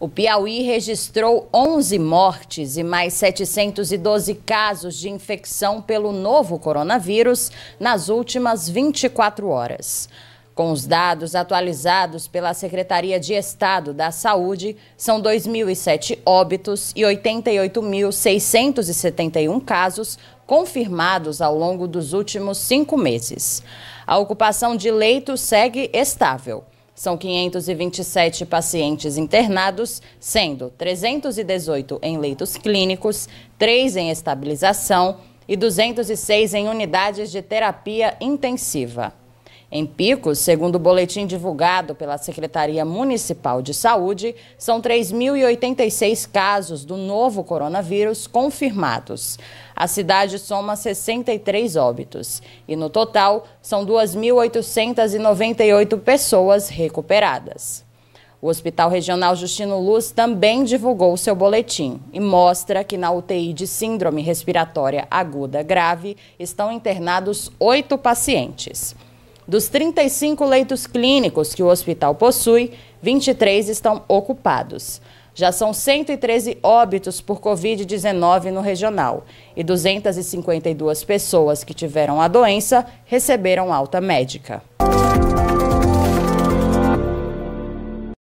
O Piauí registrou 11 mortes e mais 712 casos de infecção pelo novo coronavírus nas últimas 24 horas. Com os dados atualizados pela Secretaria de Estado da Saúde, são 2.007 óbitos e 88.671 casos confirmados ao longo dos últimos cinco meses. A ocupação de leitos segue estável. São 527 pacientes internados, sendo 318 em leitos clínicos, 3 em estabilização e 206 em unidades de terapia intensiva. Em Picos, segundo o boletim divulgado pela Secretaria Municipal de Saúde, são 3.086 casos do novo coronavírus confirmados. A cidade soma 63 óbitos e, no total, são 2.898 pessoas recuperadas. O Hospital Regional Justino Luz também divulgou seu boletim e mostra que na UTI de Síndrome Respiratória Aguda Grave estão internados oito pacientes. Dos 35 leitos clínicos que o hospital possui, 23 estão ocupados. Já são 113 óbitos por Covid-19 no regional e 252 pessoas que tiveram a doença receberam alta médica.